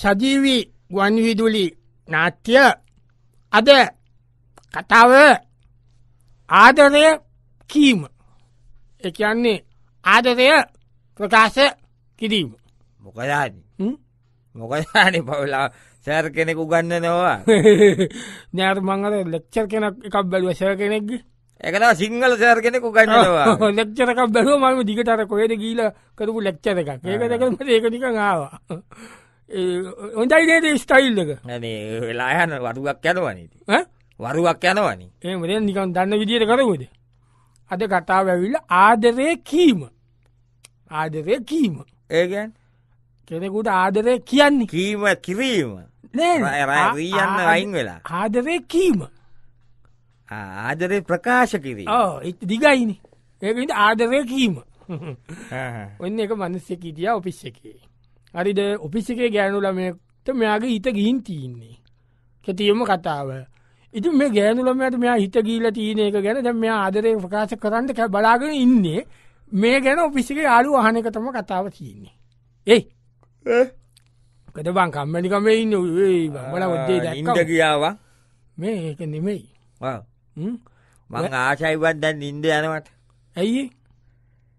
සජීවී ගුවන්විදුලි නාට්‍ය අද කතාව ආදරය කීම එකන්නේ ආදරය ප්‍රකාශ කිරීම මොකදාන මොකදාන පවලා සෑර් කෙනෙකු ගන්න නවා නෑර මංගල ලෙක්චර් කෙනක් එකක් බැලුව සර කෙනෙක් එකන සිංහල සෑර් කෙනෙකු ගන්නවා ලෙක්චරක් බැලුව මම දිගටර කොහෙද ගීල කරපු ලෙක්චර එකක් ඒකදක ඒකනික ආවා හොඳයි නේද ස්ටයිල් එක වෙලා යන වරුවක් යනවනට වරුවක් යනවනි ඒමද නිකන් දන්න විදියට කරකොද අද කතා වැැවිල්ල ආදරය කීම ආදරය කීම ඒගැන් කෙනෙකුට ආදරය කියන්න කීම කිරීම යන්න අයින් වෙලා ආදරය කීම ආදරය ප්‍රකාශ කිරී දිගයිනි ඒකට ආදරය කීම ඔන්න එක මනස්සෙකීටිය ඔපිස්්සකේ හරිද ඔපිසිකේ ගෑනු ළමයක්ට මෙයාගේ හිත ගිහින් තියන්නේ කතියම කතාව ඉති මේ ගෑනුලමට මෙයා හිත ගීල තියන එක ගැන දැ මෙයා ආදරය ප්‍රකාශ කරන්න කැ බලාගෙන ඉන්නේ මේ ගැන ඔපිසිකේ යාලු අහනක තම කතාව තියන්නේ ඒ කද බං කම්මැලිකම ඉන්න බල ඔද්දේ ඉට කියාවා මේ ඒක නෙමෙයි මං ආශයිවත් දැන් ඉන්ද යනවට ඇයි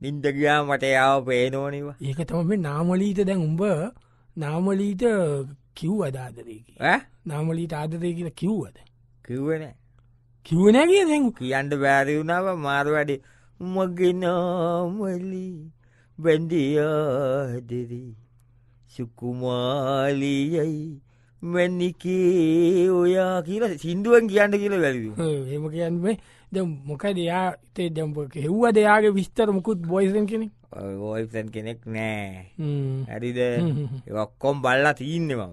නින්දගයා මට යාව පේනෝනිව ඒක තම මේ නාමලීත දැන් උඹ නාමලීත කිව් අදාදරයකි නාමලීට ආදරය කියලා කිව්වද කිව්වන කිව්වන කිය දැ කියන්න බෑරි වුණාව මාර වැඩි මගෙනමලි බැන්ඩියාදෙරී සුකුමාලියයි මැන්නිකේ ඔයා කියල සිින්දුවන් කියන්න කියල වැැලව හෙම කියන්ේ ද මොකද එයා තේ දැම්ප හෙව්ව දෙයාගේ විස්තර මුකුත් බොයිසන් කෙනෙ බෝයිසන් කෙනෙක් නෑ ඇරිද ඔක්කොම් බල්ලා තියන්නවා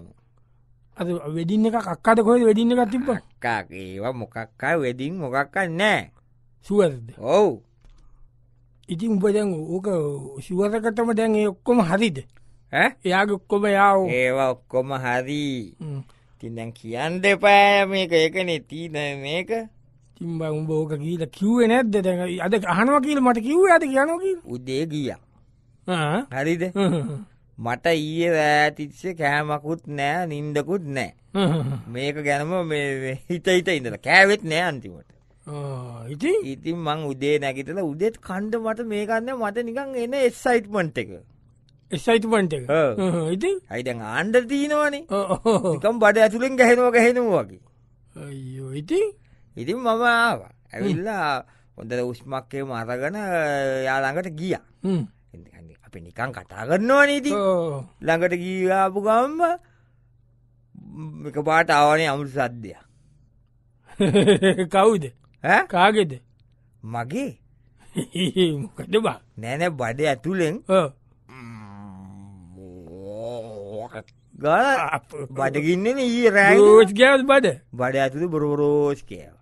අද වෙඩින්න එක කක්කාද කොහද වෙඩින්න එකක් තිබ කා ඒවා මොකක්කා වෙඩින් මොකක්ක නෑ සුවද ඔවු ඉතින් උප දැන් ඕක සුවරකටම දැන් ඔක්කොම හරිද එයා ඔක්කොම යාව ඒවා ඔක්කොම හරී තිදැන් කියන් දෙපෑ මේක එකනේ තිීන මේක තිම්බ උඹෝක කියීල කිව්වේ නැද්ද දැ අද අහනවා කියල මට කිව් ඇද කියනකි උදේ ගිය හරිද මට ඊයේ රෑතිච්ච කෑමකුත් නෑ නින්දකුත් නෑ මේක ගැනම මේ හිත හිත ඉඳල කෑවෙත් නෑ අන්තිමට ඉති ඉතින් මං උදේ නැගිතල උදෙත් කණ්ඩ මට මේකන්න මට නිකන් එන එස්සයිට්මන්ට් එක එස්සයිතු පන්ට ඉති අයිදැන් ආණ්ඩ තියනවානේ ඕකම් බඩ ඇතුළෙන් ගැහෙනවා ගැහෙනවාගේ අයෝ ඉති ඉතින් මම ආවා ඇවිල්ලා හොඳ උස්මක්කය මරගන යාළඟට ගිය අපි නිකන් කතා කරනවා නීති ළඟට ගීලාපු ගම්ම එක පාට ආවනේ අමුරු සද්ධය කවුද කාගෙද මගේ මොකද බා නෑන බඩ ඇතුළෙන් ගල බඩගින්නන ඒ රෑ රෝජ් ගෑවල් බඩ බඩ ඇතුළු බොරු රෝජ් කියව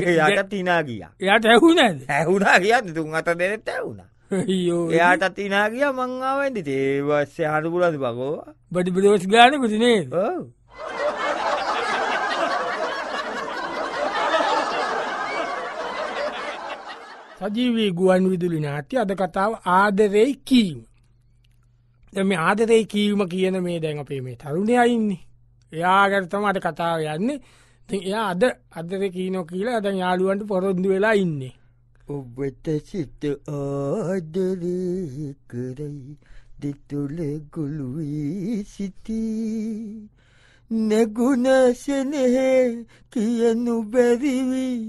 එයාට තිනා ගිය එයට ඇහුුණ ඇහුුණා කියන්න තුන් අත දෙනෙත් ඇවුණ එයාට තිනා ගිය මංආාවඇදි ඒවස්්‍ය හරු පුලද බකෝ බඩි බරෝජ් ගානකුතිනේ ඕ සජීවී ගුවන් විදුලි නාට්‍ය අද කතාව ආදරෙයි කීම. දැම ආදරේ කීවම කියන මේ දැන් අපේ මේ තරුණය අයින්නේ එයාගරතම අට කතාව යන්නේ ති එයා අද අදර කීනො කියලා අද යාළුවන්ට පොරොන්දු වෙලා ඉන්නේ ඔබට සිත ආදරී කරයි දෙතුළ ගොළුවී සිටී නැගුණසනහේ කියනු බැරිවී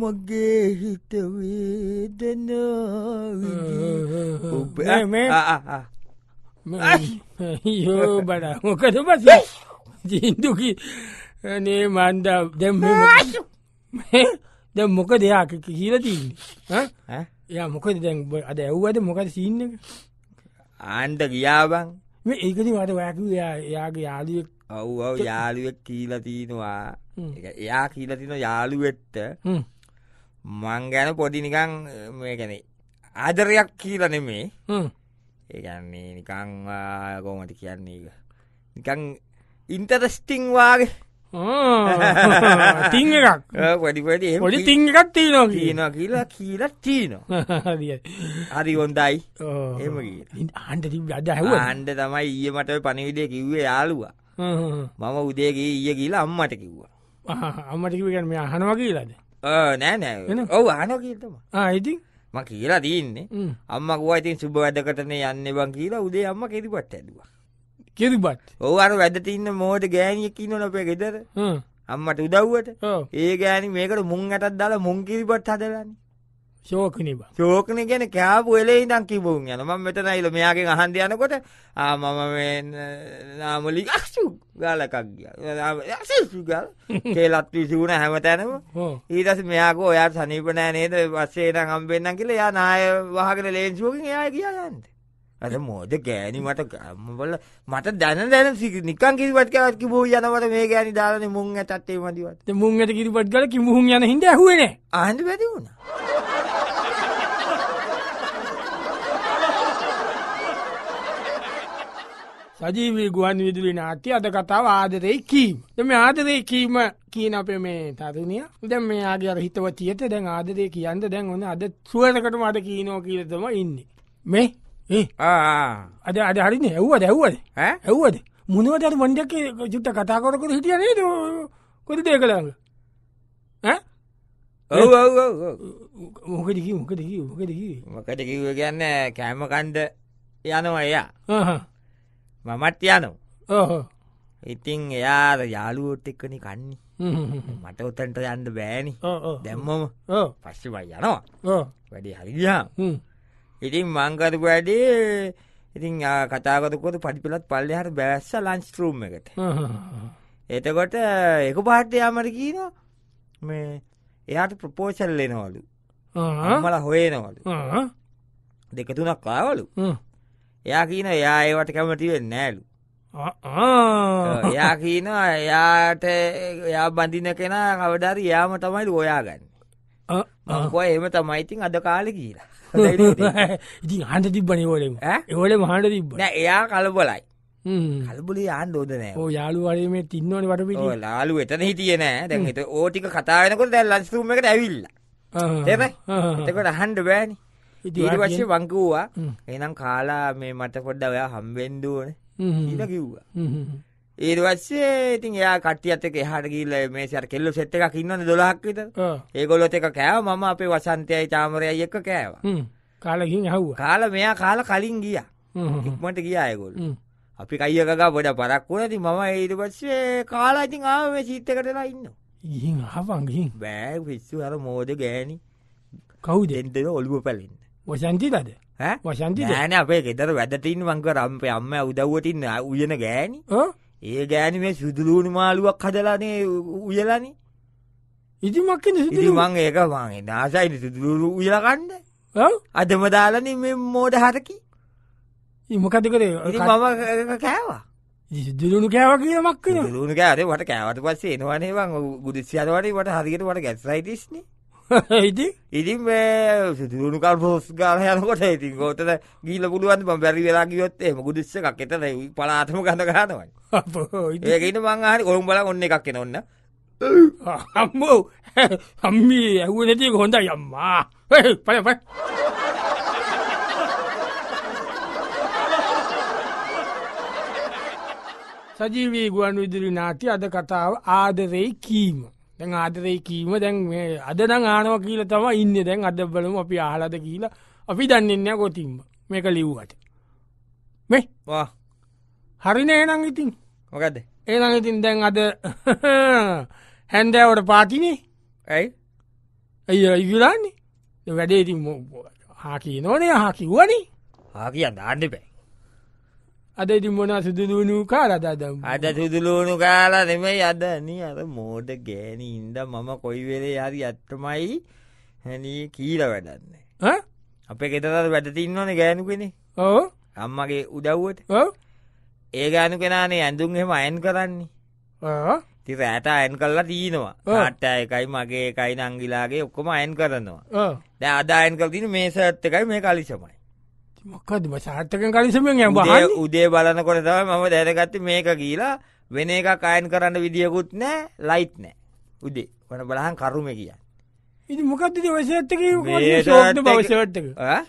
මගේ හිතවේදනාව ඔබ යෝ බඩා මොකද පස ජීන්දුකි නේ මන්ඩා දැම් ද මොක දෙයාක කියලතින්න ය මොකද දැන් අද ඇව්වද මොකද සින්න ආන්ද ගියාබන් මේ ඒකති මට වැැකයා එයාගේ යාලුවෙක් ඔව්ව යාලුවෙක් කියීලතිනවා එයා කියීලතින යාළුවෙට්ට මං ගැන පොඩි නිකං මේ ගැනේ ආදරයක් කියීල නෙමේ ඒයන්නේ නිකං කෝමට කියන්නේ නිකං ඉන්ටරස්ටිං වාගේ ති එකක් වැඩිපඩි පොඩි ති එකක් තියනවා කියනවා කියලා කියලා තියනවා හරි හොන්දයි එම අන්ට අඩ හැව අන්ඩ තමයි ඊය මට පණවිඩය කිව්වේ යාලුවා මම උදේගේ ඊය කියලා අම්මට කිව්වා අම්මට කිව කියන්න අහනවා කියලාද නෑ නෑ ඔව අහනෝ කියතම ආයිතින් ම කියලා දීන්නේ අම්ම කුවයිතින් සුබ වැඩකටනේ යන්න බං කියලා උදේ අම්ම කෙරිපට් ඇදවා කෙරිපත් ඕවර වැඩතින්න මෝට ගෑනියක් ඉන්න නොපේ ගෙදර අම්මට උදව්වට ඒ ගෑනි මේකට මුං ඇටත් දාලා මුං කිරිපට් හදලන්නේ ශෝකනිබ ශෝකන ගැන කෑපු එලේ ඉදම් කිබුන් යන ම මෙතනයිල මෙයාගේ අහන්ද යනකොට මම නාමලි අක්ෂු ගාලකක් ගියගල් කේලත් විසිවුණ හැම තැනම ඊටස මෙයාක ඔයාත් සනීපනෑ නේද වස්සේට හම්බෙන්න්න කියල යා නාය වහගෙන ලේන්සුවකින් එයා කියයන්ට ඇද මෝද ගෑනි මට ගම්බල මට දැන දැන සි නිකන් කිරිපත් කලත් කිබූ යනවට මේ ගෑනි දාලන මුං ඇතත්තේ මදිවත් මුංගට කිරිපත් කල කිමුහුන් යන හිට ඇහුවනේ ආහන්ද වැැති වුණා. සජීවී ගුවන් විදුලි නාට්‍ය අද කතාව ආදරේ කීම්. දැන් මේ ආදරේ කීම කියන අපේ මේ තරුණිය. දැන් මෙයාගේ අර හිතවතියට දැන් ආදරේ කියන්න දැන් ඔන්න අද සුවරකටම අද කියනෝ කියලා තමයි ඉන්නේ. මේ ඒ ආ අද අද හරිනේ ඇව්වද ඇව්වද ඈ ඇව්වද මොනවද අර වණ්ඩක් චුට්ට කතා කර කර හිටියා නේද? කොහෙද ඒක ළඟ? ඈ ඔව් ඔව් ඔව් මොකද කිව්වේ මොකද කිව්වේ මොකද කිව්වේ මොකද කිව්වේ කියන්නේ කැම කණ්ඩ යනවා එයා. හ්ම් හ්ම් මමත් යනවා ඉතින් එයාද යාලුවොත් එක්කන කන්නේ මට උතන්ට යන්න බෑනි දැම්මම පස්්ිමයි යනවා වැඩි හරිගියා ඉතින් මංකරපු වැඩේ ඉතින් කතාකතකොත පටිපිලත් පල්ලෙ හට බැස්ස ලංස්ටරූම් එකට එතකොට එක පාට්ට යාමට කියීන මේ එයාට ප්‍රපෝෂල් එනවලු මල හොයනවලු දෙක තුනක් කාවලු එයා කියන එයා ඒවට කැමති වෙන්නේ නෑලු. එයා කියනවා එයාට එයා බඳින කෙනා කවඩරි යාම තමයි ඔයාගන්න මංකෝ එම තමයිඉතින් අද කාල කියලා ඉති හන්ට තිබ්බන ඕල ඒවල මහන්ට තිබ එයා කලබලයි කල්බලි ආන් දෝදනෑ ඕ යාළුවලීමේ තින්නවන වට ලාලු එතන හිටිය නෑ දැන්ට ඕටික කතායනකොට දැල් ලස්තුමකට ඇවිල්ල එතකට හන්ඩ බෑනිි ඉදිවශ්‍ය වංකූවා එනම් කාලා මේ මට පොඩ්ඩ ඔයා හම්බෙන්දුවන හිල කිව්වා ඒවස්සේ ඉතින් එයා කටියත්තක හට ගිල්ල මේ සර කෙල්ලු සෙට් එකක් ඉන්නන්න දොලාක්විත ඒගොලොත් එක කෑව මම අපේ වසන්තයයි චාමරය එක්ක කෑවා කාලකින් හව් කාල මෙයා කාල කලින් ගිය ඉක්මට ගිය අයගොල් අපි කයියකගා බොඩ පරක් වුණති මම ඒට පස්සේ කාලා ඉතින් ආව චීත්තකටලා ඉන්න ඉ ආවන්ගින් බෑ පිස්සු හර මෝද ගෑනි කවු දෙෙන්දෙන ඔළුව පැලින් වසන්ති දද වසන්ති ෑන අපේ ෙතර වැදටින් වංක රම්පේ අම්ම උදව්වටින්න උයන ගෑනි ඒ ගෑන මේ සුදුලූුණු මාලුවක් හදලානේ උයලනි ඉතිමක්කෙන සිදිමං ඒක මගේ දාසයින සිදුරු උයලකන්ඩ අදම දාලන මේ මෝඩ හරකි ඉමකතිකරේ මම කෑවා දුරුණු කෑව කිය මක්ක දුරුණු කෑරේ වට කෑවට පස්සේ එනවනේ ගුදිසියරවට වට හරිකට වට ගැස්සයිටිස්නේ ඉති ඉතින් දුණු කල් පෝස් ගාල යනකොට ඉතින් ගෝතන ගීල පුළුවන් ම බැරි වෙලා ගියොත්තේ මුදුස්ස එකක් එතන පලාාතම ගඳ ගානවයි ඒකට මංහරි කොළුම් බල ඔන්න එකක් එන ඔන්න හම්බෝ හම්මී ඇහුව නැති හොඳ යම්මා පලප සජීවී ගුවන් විදුලි නාති අද කතාව ආදරෙයි කීම. දැන් ආදරේ කීම දැන් අද දං ආනව කියීල තම ඉන්න දැන් අද බලම අපි ආහලද කියලා අපි දන්නන්න කොතිම්ම මේක ලිව්වට මේ හරින ඒනං ඉතින් මොකද ඒනං ඉතින් දැන් අද හැන්දෑවට පාතිනේ ඇයි ඇයි ඉගුලන්නේ වැඩේ ඉතින් හා කියනෝනේ හා කිව්වනේ හා කියන්න ආඩිපැයි අද ඉතිම්මනා සුදුලුණු කාලදදම් අද සුදුලුණු කාලා නෙමයි අද නී අද මෝඩ ගෑනි ඉන්ද මම කොයිවෙලේ හරි ඇත්තමයි හැනී කීල වැඩන්නේ අපේ ගෙතද වැඩතින්නවන ගෑනු කෙනෙ ඕ අම්මගේ උදව්වට ඒ ගෑනු කෙනානේ ඇඳුම් එහෙම අයන් කරන්නේ ති රෑට අයන් කල්ලා තියනවා අට එකයි මගේ එකයි නංගිලාගේ ඔක්කොම අයන් කරනවා ද අදායන් කල් තින මේ සත්්‍යකයි මේ කලිසමයි මොකද සාර්ථක කලිසමෙන් ඇ උදේ බලනකොට තම මම දැනගත්ත මේක කියලා වෙන එක අයන් කරන්න විදිියකුත් නෑ ලයිට් නෑ උදේ වන බලහන් කරුම කිය ඉති මොකක්ද වසත්තක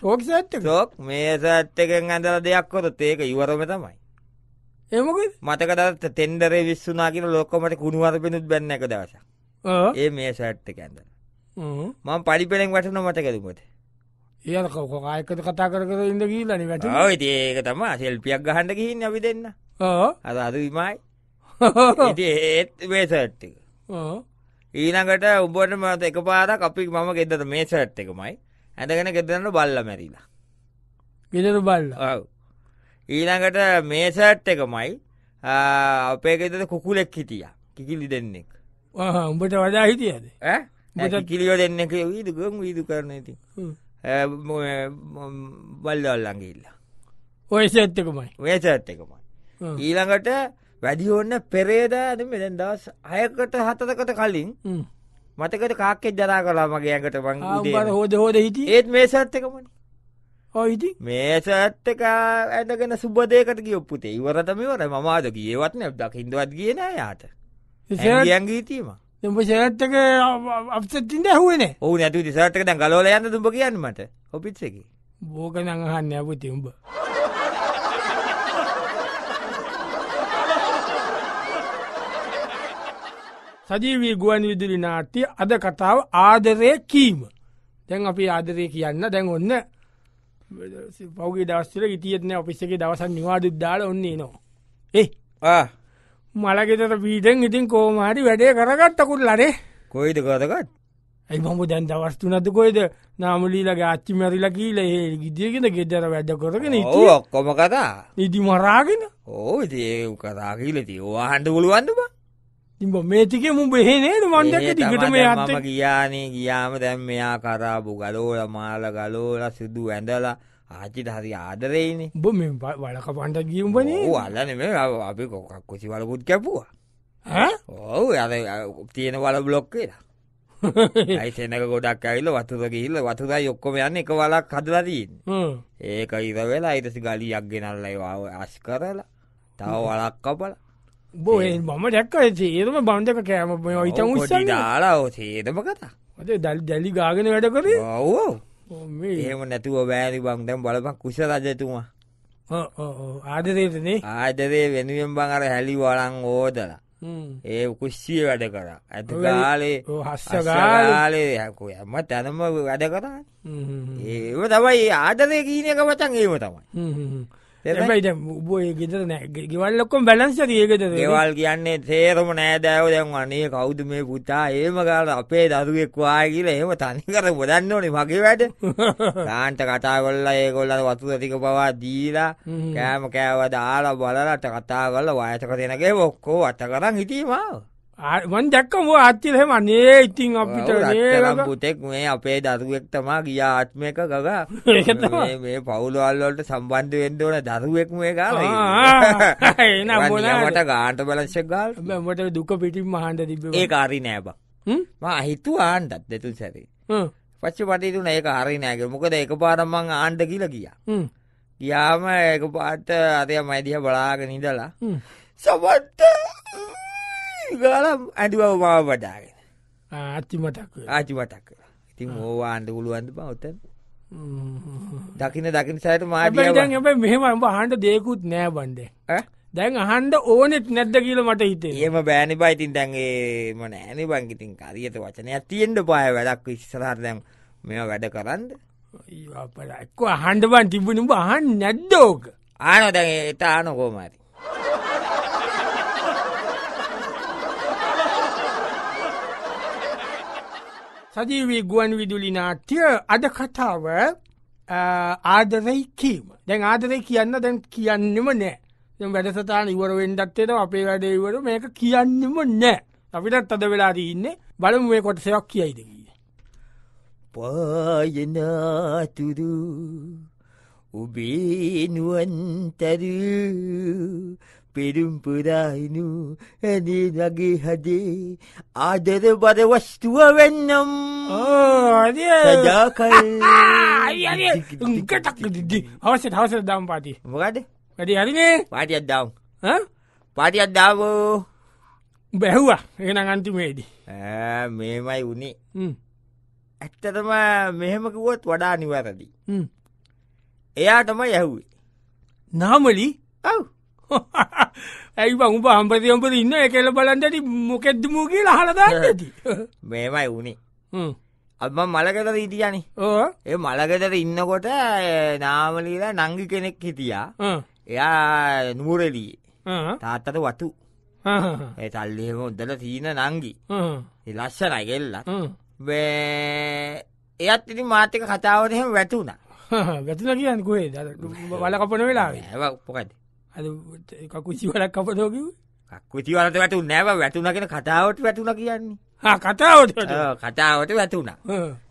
බවසටක ෝක් මේ සත්තකෙන් ඇඳල දෙයක් කොත ඒක ඉවරම තමයි එමක මතකදත් තෙන්ඩරේ විස්සුනා කියන ලොක්කොමට කුණුවර පෙනුත් බැන්න එක දවස ඒ මේ සට්ක ඇඳල මම පඩිපෙනෙන් වටන මතකැදකොට ඒ කෝක අයකද කතා කර කර ඉඳ ගීලනි වැට ඉති ඒක තමා සෙල්පියක් ගහන්ඩ ගහින් අපි දෙන්න අද අද විමයි ඒත් වේසට්ටික ඊනකට උබට මත එක පාර අපි මම ගෙදර මේ සට් එකමයි ඇඳගෙන ගෙදරන්න බල්ල මැරිලා ගෙදර බල්ල ඊනකට මේ සට් එකමයි අපේ ගෙදර කුකුලෙක් හිටිය කිකිලි දෙන්නෙක් උඹට වඩා හිටියද කිලියෝ දෙන්නෙක් වීදු ගම් වීදු කරන ඉතින් බල්ලල්ලඟ ඉල්ලා ඔයසඇත්තකමයි වේචඇත්තකමයි ඊළඟට වැඩි ඔන්න පෙරේදා මෙදැන් දවස් අයකට හතකට කලින් මතකට කාක්කෙත් ජනා කලා මගේ ඇකට බං හෝද හෝද හිට ඒත් මේ සඇත්තකමන ඔයිති මේ සඇත්තක ඇදගෙන සුබදයකට ගියපපුතේ ඉවරතමිවර මමාද කියවත්න දකිින්දවත් කියන යාට ඇගීතීම උඹ සර්ට්ක අපසටින්ට හුවනේ ඕ නැතු සර්ටක දැන් ගලෝල යන්න තුඹ කියන්න මට ඔපිත්සකි බෝක නඟහන්න ඇපුති උඹ සජීවී ගුවන් විදුලි නාට්‍ය අද කතාව ආදරය කීම දැන් අපි ආදරය කියන්න දැන් ඔන්න පෞගේ දවස්සල ඉතියත්න ඔපිස්සගේ දවසන් නිවාදුද්දාල ඔන්නේ නවා ඒ මලගෙතර පීටෙන් ඉතින් කෝමහරි වැඩේ කරගත්ත කුල්ලරේ කොයිද කරගත් ඇයි මම දැන් දවස්තුනද කොයිද නාමලීලගේ අච්චි මැරිලා කියීල ඒ ගිදියගෙන ගෙදර වැඩ කරගෙන ඔක්කොම කතා ඉදි මරාගෙන ඕ දේ කතාකිල තියවා හන්ඩ පුළුවන්දම තිබ මේතික මු බෙහනේද මන්දක ටිකටම අත්ම කියානේ ගියාම දැම් මෙයා කරාපු ගලෝල මාල ගලෝල සිදු ඇඳලා ආචිට හරි ආදරෙයිනේ බො මේ වලක පණ්ඩ ගියම්බනේ අල්ලන මේ අපි කොකක් කොසි වලකුත් කැපුවා ඔවු අ තියෙන වල බ්ලොක් කියලා ඇයිසෙනක ගොඩක් ඇල්ල වතුර ගිල්ල වතුරයි ඔක්කොම යන්න එක වලක් හදලදීන් ඒක ඉර වෙලා අයිතසි ගලියක් ගෙනල්ලයි අස් කරලා තව වලක් කපල බෝ මම දැක්ක සේරම බන්ධක කෑම ඉත දාලා සේදම කතා ඔ දැල් දැලි ගාගෙන වැඩ කරේ ඔවෝ එහෙම නැතුව බෑරි බං දැම් බලපක් කුෂ රජතුමා ආදරේනේ ආදරේ වෙනුවෙන් බං අර හැලි වලං ඕෝදලා ඒ කුස්්ෂිය වැඩ කර ඇති ගාලේ හස්සගාලේ හැකු ඇම තැනම වැඩ කරන්න ඒව තමයි ආදරය කීනක මචන් ඒම තමයි එට උබේ ගෙතර නෑ ගෙවල්ලොක්කොම් බැලන්ස තියකෙත ගෙවල් කියන්නේ තේරම නෑදෑව දැන් අනේ කෞුද මේ පුතා ඒම කාල අපේ දරුවෙක්වා කියල එහම තනිකර බොදන්න ඕනේ මගේ වැඩ ලාන්ට කතා කොල්ලා ඒකොල්ලට වතුර තික පවා දීලා කෑම කෑව දාලා බලලට කතා කල්ල වායතක දෙනගේ ඔොක්කෝ අත කරන්න හිටීමාව වන් දැක්කම අච්චිලහෙම අනේ ඉතින් අපිට පුතෙක් මේ අපේ දරුවෙක් තමා ගිය ආත්මයක ගග මේ පවුලවල්ලොට සම්බන්ධ වෙන්දෝන දරුවෙක්ම ගල මට ගාන්ට බලංශක් ගල් මට දුක පිටිම් මහන්ට තිබ ඒ කාරි නෑබ හිතු ආන්ටත් දෙතුල් සැරේ පච්ච පටිතුන ඒක හරි නෑක මොකද එක පාරම්මං ආණ්ඩ කියල ගිය ගියාම ඒක පාට අතය මයිදිහ බලාගෙන ඉදලා සබට්ට ගල ඇඩිබව මාව වඩාගෙන ආච්චි මතක් ආචි මතක් ඉතින් ඕවාන්ඩ පුළුවන්ද පවත දකින දකින සෑට මාටන් එ මෙහම අම්ඹ හන්ට දෙකුත් නෑ බන්ඩ දැන් අහන්ඩ ඕනෙත් නැද්ද කියල මට හිතේ ඒම බෑනි පයිතින් දැන්ගේ ම නෑන බංගිතින් කරියට වචනයක් තියෙන්ට පාය වැඩක් ඉස්සරහර දැම් මෙ වැඩ කරන්න ඒක්ක අහන්ඩ බන් තිබුණු අහන් නැද්දෝක ආනො දැන් එතා ආනොකෝමරි සජීවී ගුවන් විදුලි නාට්‍ය අද කතාව ආදරයි කීම දැන් ආදරය කියන්න දැන් කියන්නෙම නෑ වැඩසතාන ඉවරවෙන්ඩත්තේද අපේ වැඩේවර මේක කියන්නෙම නෑ අපිටත් අද වෙලාදී ඉන්න බලමු මේ කොටසයක් කියයිදකීය. පායනාතුරු උබේනුවන්තරු පෙරුම්පුරාහිනු ඇනේ නගේ හදේ ආදර බර වස්තුව වෙන්නම් සජාකල් උකටක් දිදි හවස හවස දම් පාති මොකද වැඩි හරිනේ පාටියත් දවම් පාටියත් දාවෝ බැහ්වා එන අන්තිමේදී මේමයි වනේ ඇත්තතම මෙහෙමකුවත් වඩා නිවැරදි එයා තමයි යැහුවේ නාමලි ඔව් ඇයි බං උඹ හම්පති ම්පද ඉන්න කෙල බලන්ටට මොකෙද්දමූ කිය හලදන්න ඇති මේමයි වුණේ අම මලකතර හිටියනි ඒ මලකතර ඉන්නකොට නාමලීලා නංගි කෙනෙක් හිටියා එයා නූරෙලී තාත්තට වතු ඒ තල්ලිම උද්දල තිීන නංගි ලස්සන ගෙල්ල එයත් ඉති මාතක කතාවටහෙම වැටුණා වැතුන කියන්න කුේ වලකපන වෙලා පොකද අද කකුචි වලක් කපදෝ කිව් කකුචි වලට වැටු නැව වැටුණගෙන කතාවට වැටුණ කියන්නේ කතාවට කතාවට වැටුණා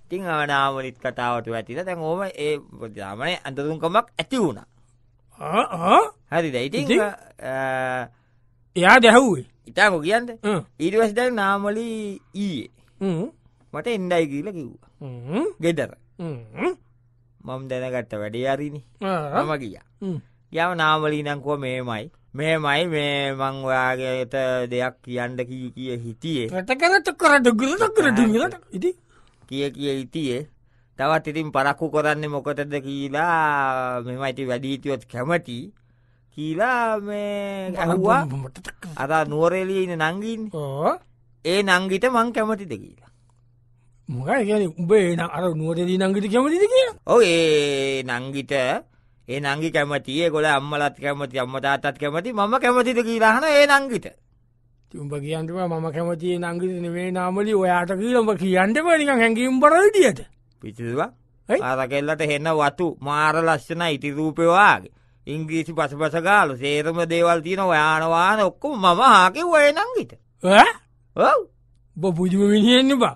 ඉතිං අවනාවලිත් කතාවට වැතිල තැන් ඕම ඒ දාමනය ඇඳදුන්කමක් ඇති වුණා හරි දැයිති එයා දැහව්ේ ඉතාම කියන්ද ඉරිවස්ද නාමලි ඊයේ මට එන්ඩයි කියල කිව්වා ගෙදර මම දැනගත්ත වැඩේ අරිණි මම කියා ගියාම නාමවල ඉඳන් කෝ මේමයි. මෙහෙමයි මේ මං ඔයාගේට දෙයක් කියන්න කී කිය හිටියේ රටකරට කර ඩුගලට කර ඩුගලට ඉති කිය කිය හිටියේ තවත් ඉතින් පරක්කු කරන්නේ මොකටද කියලා මෙම අයිති වැඩීතියොත් කැමති කියලා මේ ඇහුවා අර නුවරෙලිය ඉන්න නංගින් ඒ නංගිට මං කැමතිද කියලා මොකයි කියන්නේ උඹේ අර නුවරෙලී නංගිට කැමතිද කියලා ඔව් ඒ නංගිට ඒ නංගි කැමති ඒගොල අම්මලත් කැමති අම්ම තාත්තත් කැමති මම කැමතිද කියලාහන ඒ නංගිට තුම්ඹ කියන්ටුව මම කැමති නංගිත නෙවේ නාමලි ඔයාට කියලඹ කියන්ට පනික හැඟීම් පරවිටියට පිචිවා ආරකෙල්ලට හෙන්න වතු මාර ලස්සන ඉතිරූපයවාගේ ඉංග්‍රීසි පසපස ගාලු සේරම දේවල් තියන ඔයානවාන ඔක්කු මම හාකි ඔය නංගිට ඔව් බො පුජම මිනිහෙන්න බා